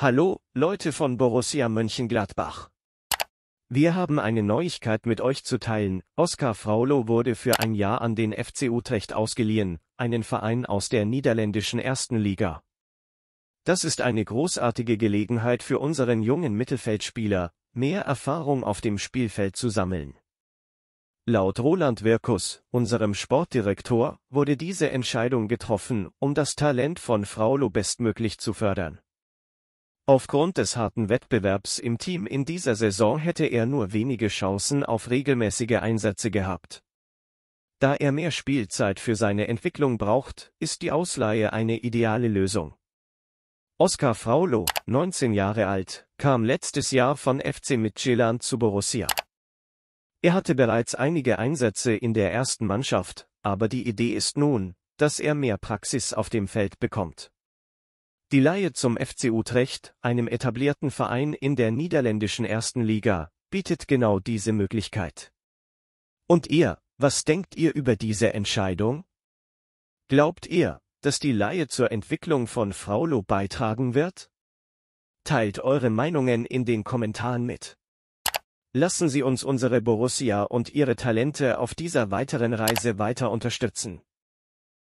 Hallo, Leute von Borussia Mönchengladbach. Wir haben eine Neuigkeit mit euch zu teilen. Oskar Fraulo wurde für ein Jahr an den FC Utrecht ausgeliehen, einen Verein aus der niederländischen ersten Liga. Das ist eine großartige Gelegenheit für unseren jungen Mittelfeldspieler, mehr Erfahrung auf dem Spielfeld zu sammeln. Laut Roland Wirkus, unserem Sportdirektor, wurde diese Entscheidung getroffen, um das Talent von Fraulo bestmöglich zu fördern. Aufgrund des harten Wettbewerbs im Team in dieser Saison hätte er nur wenige Chancen auf regelmäßige Einsätze gehabt. Da er mehr Spielzeit für seine Entwicklung braucht, ist die Ausleihe eine ideale Lösung. Oskar Fraulo, 19 Jahre alt, kam letztes Jahr von FC Midtjylland zu Borussia. Er hatte bereits einige Einsätze in der ersten Mannschaft, aber die Idee ist nun, dass er mehr Praxis auf dem Feld bekommt. Die Laie zum FC Utrecht, einem etablierten Verein in der niederländischen ersten Liga, bietet genau diese Möglichkeit. Und ihr, was denkt ihr über diese Entscheidung? Glaubt ihr, dass die Laie zur Entwicklung von Fraulo beitragen wird? Teilt eure Meinungen in den Kommentaren mit. Lassen Sie uns unsere Borussia und ihre Talente auf dieser weiteren Reise weiter unterstützen.